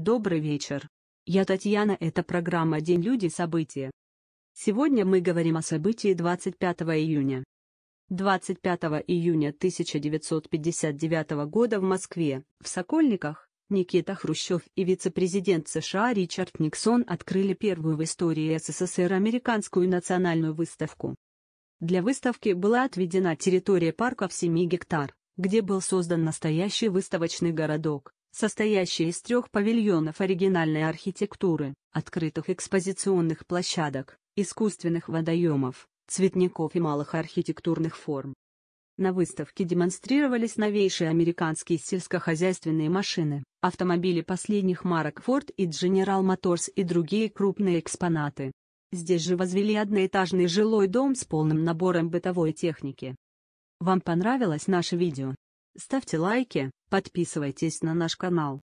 Добрый вечер. Я Татьяна, это программа «День люди. События». Сегодня мы говорим о событии 25 июня. 25 июня 1959 года в Москве, в Сокольниках, Никита Хрущев и вице-президент США Ричард Никсон открыли первую в истории СССР американскую национальную выставку. Для выставки была отведена территория парка в 7 гектар, где был создан настоящий выставочный городок состоящий из трех павильонов оригинальной архитектуры, открытых экспозиционных площадок, искусственных водоемов, цветников и малых архитектурных форм. На выставке демонстрировались новейшие американские сельскохозяйственные машины, автомобили последних марок Ford и General Motors и другие крупные экспонаты. Здесь же возвели одноэтажный жилой дом с полным набором бытовой техники. Вам понравилось наше видео? Ставьте лайки, подписывайтесь на наш канал.